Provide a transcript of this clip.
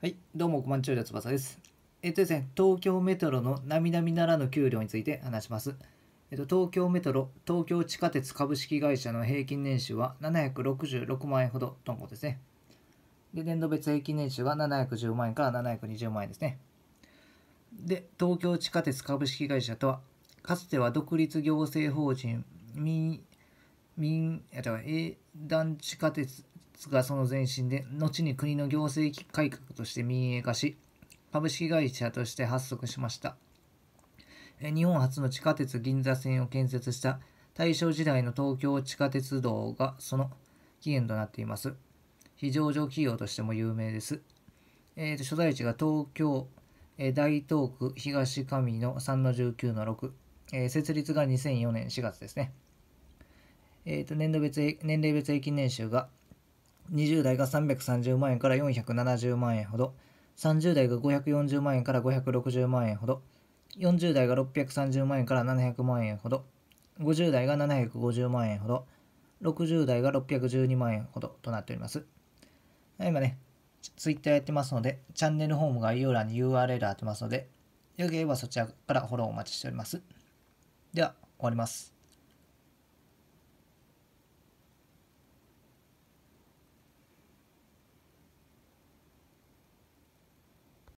はい、どうも、こまんちゅうりょ翼です。えっとですね、東京メトロの並々ならぬ給料について話します。えっと、東京メトロ、東京地下鉄株式会社の平均年収は766万円ほどとのことですね。で、年度別平均年収が710万円から720万円ですね。で、東京地下鉄株式会社とは、かつては独立行政法人民、民、えっと、営団地下鉄がその前身で、後に国の行政改革として民営化し、株式会社として発足しました。日本初の地下鉄銀座線を建設した大正時代の東京地下鉄道がその起源となっています。非常上企業としても有名です。えーと、所在地が東京、え大東区東上の3の19の6、えー、設立が2004年4月ですね。えーと、と年度別年齢別平均年収が20代が330万円から470万円ほど、30代が540万円から560万円ほど、40代が630万円から700万円ほど、50代が750万円ほど、60代が612万円ほどとなっております。今ね、ツイッターやってますので、チャンネルホーム概要欄に URL 貼ってますので、よければそちらからフォローお待ちしております。では、終わります。